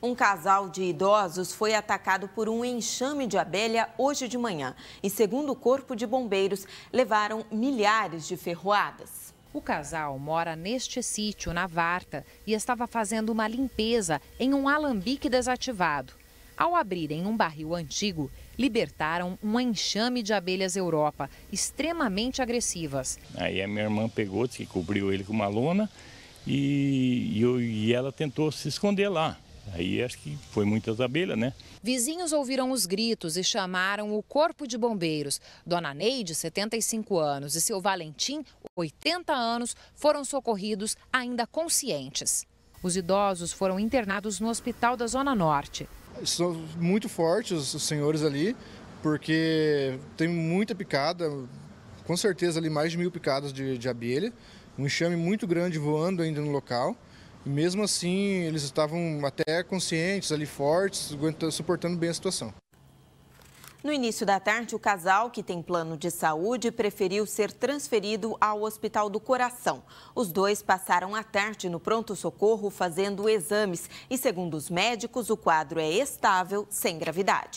Um casal de idosos foi atacado por um enxame de abelha hoje de manhã e, segundo o Corpo de Bombeiros, levaram milhares de ferroadas. O casal mora neste sítio, na Varta, e estava fazendo uma limpeza em um alambique desativado. Ao abrirem um barril antigo, libertaram um enxame de abelhas Europa, extremamente agressivas. Aí a minha irmã pegou, que cobriu ele com uma lona e, e, e ela tentou se esconder lá. Aí acho que foi muitas abelhas, né? Vizinhos ouviram os gritos e chamaram o Corpo de Bombeiros. Dona Neide, 75 anos, e seu Valentim, 80 anos, foram socorridos ainda conscientes. Os idosos foram internados no hospital da Zona Norte. São muito fortes os senhores ali, porque tem muita picada, com certeza ali mais de mil picadas de, de abelha, um enxame muito grande voando ainda no local. Mesmo assim, eles estavam até conscientes, ali fortes, suportando bem a situação. No início da tarde, o casal, que tem plano de saúde, preferiu ser transferido ao Hospital do Coração. Os dois passaram a tarde no pronto-socorro fazendo exames e, segundo os médicos, o quadro é estável, sem gravidade.